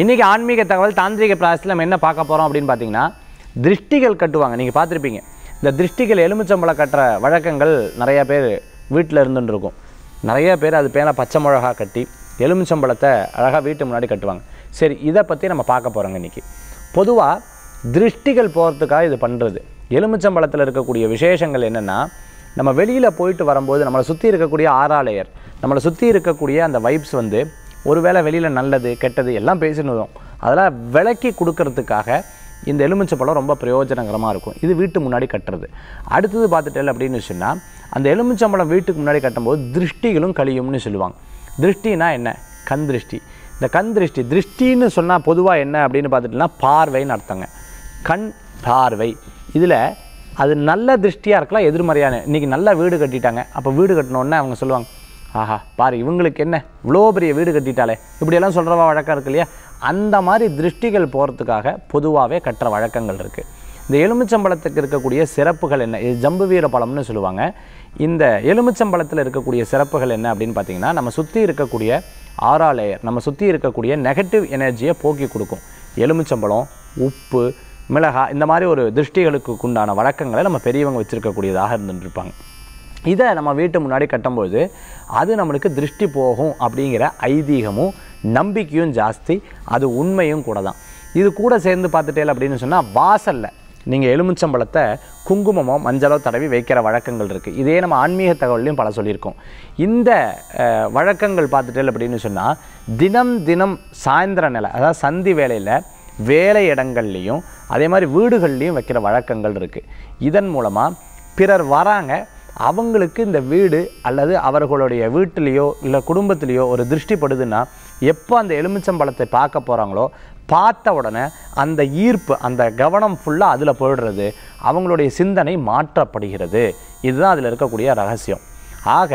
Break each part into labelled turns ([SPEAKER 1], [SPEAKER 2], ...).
[SPEAKER 1] இன்றைக்கி ஆன்மீக தகவல் தாந்திரிக பிராசத்தில் நம்ம என்ன பார்க்க போகிறோம் அப்படின்னு பார்த்தீங்கன்னா திருஷ்டிகள் கட்டுவாங்க நீங்கள் பார்த்துருப்பீங்க இந்த திருஷ்டிகள் எலுமிச்சம்பழம் கட்டுற வழக்கங்கள் நிறையா பேர் வீட்டில் இருந்துட்டு இருக்கும் நிறைய பேர் அது பேரை பச்சை மிளகா கட்டி எலுமிச்சம்பழத்தை அழகாக வீட்டு முன்னாடி கட்டுவாங்க சரி இதை பற்றி நம்ம பார்க்க போகிறோங்க இன்றைக்கி பொதுவாக திருஷ்டிகள் போகிறதுக்காக இது பண்ணுறது எலுமிச்சம்பழத்தில் இருக்கக்கூடிய விசேஷங்கள் என்னென்னா நம்ம வெளியில் போயிட்டு வரும்போது நம்மளை சுற்றி இருக்கக்கூடிய ஆறாலையர் நம்மளை சுற்றி இருக்கக்கூடிய அந்த வைப்ஸ் வந்து ஒருவேளை வெளியில் நல்லது கெட்டது எல்லாம் பேசினதும் அதெல்லாம் விளக்கி கொடுக்கறதுக்காக இந்த எலுமிச்சை பழம் ரொம்ப பிரயோஜனகரமாக இருக்கும் இது வீட்டு முன்னாடி கட்டுறது அடுத்தது பார்த்துட்டேன் அப்படின்னு சொன்னால் அந்த எலுமிச்சம்பழம் வீட்டுக்கு முன்னாடி கட்டும்போது திருஷ்டிகளும் கழியும்னு சொல்லுவாங்க திருஷ்டினா என்ன கண் திருஷ்டி இந்த கண் திருஷ்டி திருஷ்டின்னு சொன்னால் பொதுவாக என்ன அப்படின்னு பார்த்துட்டுனா பார்வைன்னு அர்த்தங்க கண் பார்வை இதில் அது நல்ல திருஷ்டியாக இருக்கலாம் எதிர்மறையான இன்றைக்கி நல்லா வீடு கட்டிட்டாங்க அப்போ வீடு கட்டினோடனே அவங்க சொல்லுவாங்க ஆஹா பாரு இவங்களுக்கு என்ன இவ்வளோ பெரிய வீடு கட்டிட்டாலே இப்படியெல்லாம் சொல்கிறவா வழக்கம் இருக்கு இல்லையா அந்த மாதிரி திருஷ்டிகள் போகிறதுக்காக பொதுவாகவே கட்டுற வழக்கங்கள் இருக்குது இந்த எலுமிச்சம்பழத்துக்கு இருக்கக்கூடிய சிறப்புகள் என்ன இது ஜம்பு வீர பழம்னு சொல்லுவாங்க இந்த எலுமிச்சம்பழத்தில் இருக்கக்கூடிய சிறப்புகள் என்ன அப்படின்னு பார்த்தீங்கன்னா நம்ம சுற்றி இருக்கக்கூடிய ஆறாலேயர் நம்ம சுற்றி இருக்கக்கூடிய நெகட்டிவ் எனர்ஜியை போக்கி கொடுக்கும் எலுமிச்சம்பழம் உப்பு மிளகா இந்த மாதிரி ஒரு திருஷ்டிகளுக்கு உண்டான வழக்கங்களை நம்ம பெரியவங்க வச்சுருக்கக்கூடியதாக இருந்துருப்பாங்க இதை நம்ம வீட்டு முன்னாடி கட்டும்போது அது நம்மளுக்கு திருஷ்டி போகும் அப்படிங்கிற ஐதீகமும் நம்பிக்கையும் ஜாஸ்தி அது உண்மையும் கூட தான் இது கூட சேர்ந்து பார்த்துட்டேல அப்படின்னு சொன்னால் வாசலில் நீங்கள் எலுமிச்சம்பழத்தை குங்குமமோ மஞ்சளோ தடவி வைக்கிற வழக்கங்கள் இருக்குது இதே நம்ம ஆன்மீக தகவல்லையும் பல சொல்லியிருக்கோம் இந்த வழக்கங்கள் பார்த்துட்டேல் அப்படின்னு சொன்னால் தினம் தினம் சாயந்தர நிலை அதாவது சந்தி வேலையில் வேலை இடங்கள்லேயும் அதே மாதிரி வீடுகள்லேயும் வைக்கிற வழக்கங்கள் இருக்குது இதன் மூலமாக பிறர் வராங்க அவங்களுக்கு இந்த வீடு அல்லது அவர்களுடைய வீட்டிலேயோ இல்லை குடும்பத்திலேயோ ஒரு திருஷ்டிப்படுதுன்னா எப்போ அந்த எலுமிச்சம்பழத்தை பார்க்க போகிறாங்களோ பார்த்த உடனே அந்த ஈர்ப்பு அந்த கவனம் ஃபுல்லாக அதில் போயிடுறது அவங்களுடைய சிந்தனை மாற்றப்படுகிறது இதுதான் அதில் இருக்கக்கூடிய ரகசியம் ஆக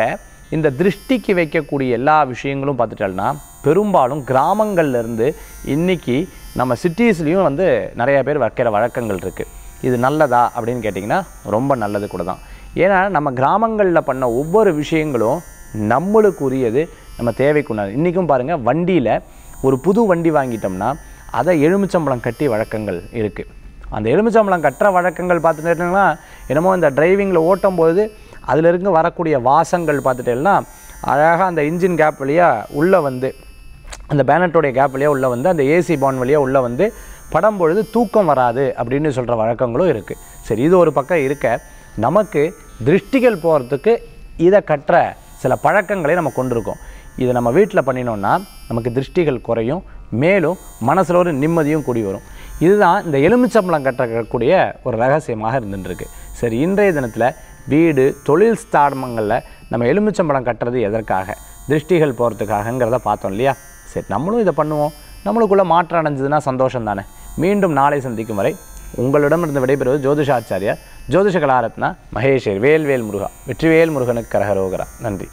[SPEAKER 1] இந்த திருஷ்டிக்கு வைக்கக்கூடிய எல்லா விஷயங்களும் பார்த்துட்டால்னா பெரும்பாலும் கிராமங்கள்லேருந்து இன்றைக்கி நம்ம சிட்டிஸ்லேயும் வந்து நிறையா பேர் வைக்கிற வழக்கங்கள் இருக்குது இது நல்லதா அப்படின்னு கேட்டிங்கன்னா ரொம்ப நல்லது கூட தான் ஏன்னா நம்ம கிராமங்களில் பண்ண ஒவ்வொரு விஷயங்களும் நம்மளுக்கு உரியது நம்ம தேவைக்குண்டாது இன்றைக்கும் பாருங்கள் வண்டியில் ஒரு புது வண்டி வாங்கிட்டோம்னா அதை எலுமிச்சம்பழம் கட்டி வழக்கங்கள் இருக்குது அந்த எலுமிச்சம்பழம் கட்டுற வழக்கங்கள் பார்த்துட்டேன்னா என்னமோ இந்த டிரைவிங்கில் ஓட்டும் போது அதிலிருந்து வரக்கூடிய வாசங்கள் பார்த்துட்டேன்னா அழகாக அந்த இன்ஜின் கேப் வழியாக உள்ளே வந்து அந்த பேனட்டோடைய கேப் வழியாக உள்ளே வந்து அந்த ஏசி பான் வழியாக உள்ளே வந்து படம் பொழுது தூக்கம் வராது அப்படின்னு சொல்கிற வழக்கங்களும் இருக்குது சரி இது ஒரு பக்கம் இருக்க நமக்கு திருஷ்டிகள் போகிறதுக்கு இதை கட்டுற சில பழக்கங்களை நம்ம கொண்டிருக்கோம் இதை நம்ம வீட்டில் பண்ணினோன்னா நமக்கு திருஷ்டிகள் குறையும் மேலும் மனசில் ஒரு நிம்மதியும் கூடி வரும் இதுதான் இந்த எலுமிச்சம்பளம் கட்டக்கூடிய ஒரு ரகசியமாக இருந்துட்டுருக்கு சரி இன்றைய தினத்தில் வீடு தொழில் ஸ்தாடமங்களில் நம்ம எலுமிச்சம்பழம் கட்டுறது எதற்காக திருஷ்டிகள் போகிறதுக்காகங்கிறத பார்த்தோம் இல்லையா சரி நம்மளும் இதை பண்ணுவோம் நம்மளுக்குள்ளே மாற்றம் அடைஞ்சதுன்னா சந்தோஷம் தானே மீண்டும் நாளை சந்திக்கும் வரை உங்களிடமிருந்து விடைபெறுவது ஜோதிஷாச்சாரியார் ஜோதிஷ கலாரத்னா மகேஷர் வேல்வேல் முருகா வெற்றிவேல் முருகனுக்கு கரகரோகரா நன்றி